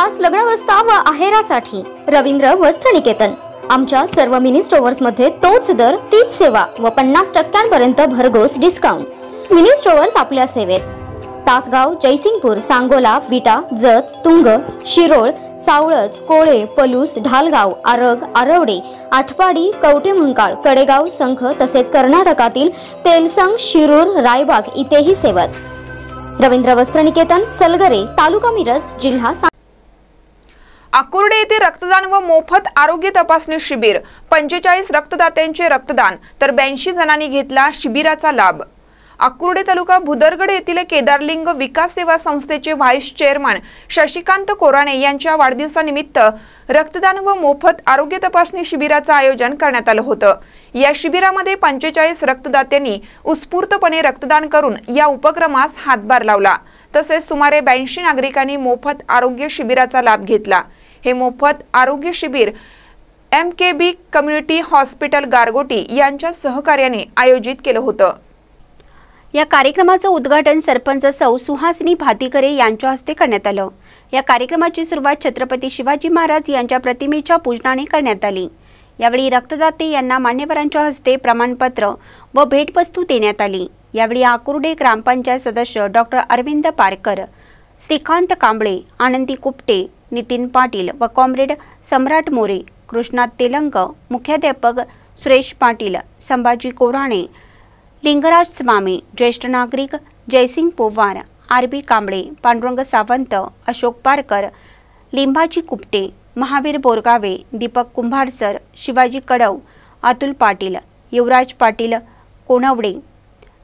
खास लग्नावस्था व आहेरासाठी रवींद्र वस्त्र निकेतन आमच्या सर्व मिनी स्टोअर्स मध्ये तोच दर तीच सेवा व पन्नास टक्क्यांपर्यंत भरघोस डिस्काउंट मिनी स्टोअर्स आपल्या सेवेत तासगाव जयसिंगपूर सांगोला विटा जत तुंग शिरोळ सावळज कोळे पलूस ढालगाव आरग आरवडे आठपाडी कवटे मुंकाळ कडेगाव संख तसेच कर्नाटकातील तेलसंग शिरूर रायबाग इथेही सेवत रवींद्र वस्त्रनिकेतन सलगरे तालुका मिरज जिल्हा आकुर्डे येथे रक्तदान व मोफत आरोग्य तपासणी शिबिर पंचेचाळीस रक्तदात्यांचे रक्तदान तर ब्याऐंशी जणांनी घेतला शिबिराचा लाभ आकुर्डे तालुका भुदरगड येथील केदारलिंग विकास सेवा संस्थेचे व्हाईस चेअरमन शशिकांत कोराणे यांच्या वाढदिवसानिमित्त रक्तदान व मोफत आरोग्य तपासणी शिबिराचं आयोजन करण्यात आलं होतं या शिबिरामध्ये पंचेचाळीस रक्तदात्यांनी उत्स्फूर्तपणे रक्तदान करून या उपक्रमास हातभार लावला तसेच सुमारे ब्याऐंशी नागरिकांनी मोफत आरोग्य शिबिराचा लाभ घेतला हे मोफत आरोग्य शिबिर M K B community hospital Gargoti यांच्या सहकार्याने आयोजित केलं होतं या कार्यक्रमाचं उद्घाटन सरपंच सौ सुहासिनी भातीकरे यांच्या हस्ते करण्यात आलं या कार्यक्रमाची सुरुवात छत्रपती शिवाजी महाराज यांच्या प्रतिमेच्या पूजनाने करण्यात आली यावेळी रक्तदाते यांना मान्यवरांच्या हस्ते प्रमाणपत्र व भेटवस्तू देण्यात आली यावेळी आकुर्डे ग्रामपंचायत सदस्य डॉक्टर अरविंद पारकर श्रीकांत कांबळे आनंदी कुपटे नितीन पाटील व कॉम्रेड सम्राट मोरे कृष्णा तेलंग मुख्याध्यापक सुरेश पाटील संभाजी कोराणे लिंगराज स्वामी ज्येष्ठ नागरिक जयसिंग पोवार आर बी कांबळे पांडुरंग सावंत अशोक पारकर लिंबाजी कुपटे महावीर बोरगावे दीपक कुंभारसर शिवाजी कडव अतुल पाटील युवराज पाटील कोणवडे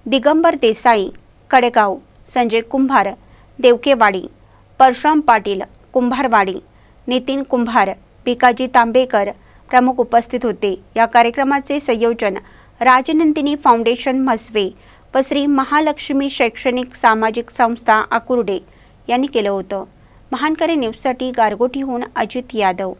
दिगंबर देसाई कडेगाव संजय कुंभार देवकेवाडी परशुराम पाटील कुंभारवाडी नितीन कुंभार पिकाजी तांबेकर प्रमुख उपस्थित होते या कार्यक्रमाचे संयोजन राजनंदिनी फाउंडेशन म्हसवे व श्री महालक्ष्मी शैक्षणिक सामाजिक संस्था आकुर्डे यांनी केलं होतं महानकरे न्यूजसाठी गारगोटीहून अजित यादव